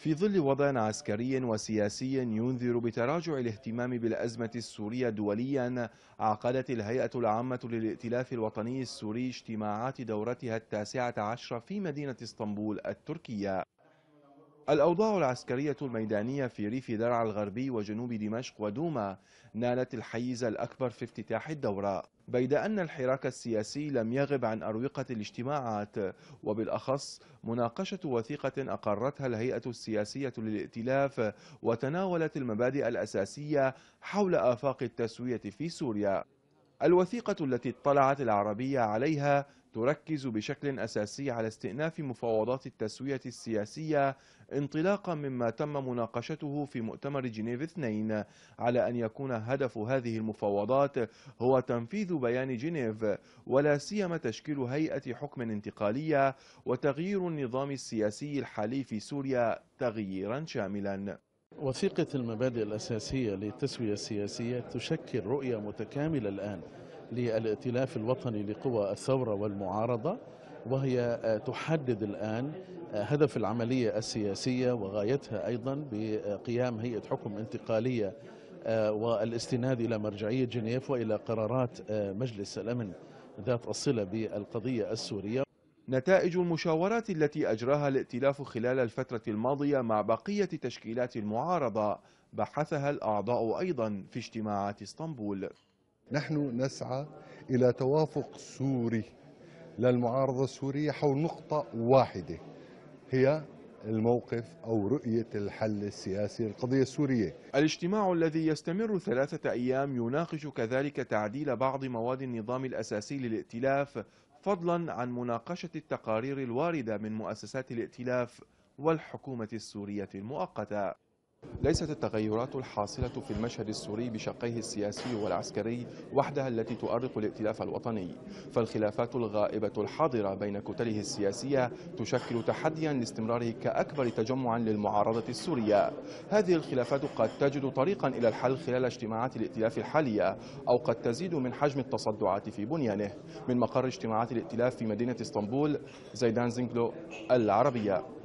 في ظل وضع عسكري وسياسي ينذر بتراجع الاهتمام بالأزمة السورية دوليا عقدت الهيئة العامة للائتلاف الوطني السوري اجتماعات دورتها التاسعة عشر في مدينة اسطنبول التركية الأوضاع العسكرية الميدانية في ريف درعا الغربي وجنوب دمشق ودوما نالت الحيز الأكبر في افتتاح الدورة بيد أن الحراك السياسي لم يغب عن أروقة الاجتماعات وبالأخص مناقشة وثيقة أقرتها الهيئة السياسية للائتلاف وتناولت المبادئ الأساسية حول آفاق التسوية في سوريا الوثيقة التي اطلعت العربية عليها تركز بشكل أساسي على استئناف مفاوضات التسوية السياسية انطلاقا مما تم مناقشته في مؤتمر جنيف 2 على أن يكون هدف هذه المفاوضات هو تنفيذ بيان جنيف ولا سيما تشكيل هيئة حكم انتقالية وتغيير النظام السياسي الحالي في سوريا تغييرا شاملا وثيقة المبادئ الأساسية للتسوية السياسية تشكل رؤية متكاملة الآن للائتلاف الوطني لقوى الثورة والمعارضة وهي آه، تحدد الآن آه، هدف العملية السياسية وغايتها أيضا بقيام هيئة حكم انتقالية آه، والاستناد إلى مرجعية جنيف وإلى قرارات مجلس الأمن ذات الصلة بالقضية السورية نتائج المشاورات التي أجراها الائتلاف خلال الفترة الماضية مع بقية تشكيلات المعارضة بحثها الأعضاء أيضا في اجتماعات اسطنبول نحن نسعى إلى توافق سوري للمعارضة السورية حول نقطة واحدة هي الموقف أو رؤية الحل السياسي للقضية السورية الاجتماع الذي يستمر ثلاثة أيام يناقش كذلك تعديل بعض مواد النظام الأساسي للائتلاف فضلا عن مناقشة التقارير الواردة من مؤسسات الائتلاف والحكومة السورية المؤقتة ليست التغيرات الحاصلة في المشهد السوري بشقيه السياسي والعسكري وحدها التي تؤرق الائتلاف الوطني فالخلافات الغائبة الحاضرة بين كتله السياسية تشكل تحديا لاستمراره كأكبر تجمع للمعارضة السورية هذه الخلافات قد تجد طريقا إلى الحل خلال اجتماعات الائتلاف الحالية أو قد تزيد من حجم التصدعات في بنيانه من مقر اجتماعات الائتلاف في مدينة اسطنبول زيدان زينكلو العربية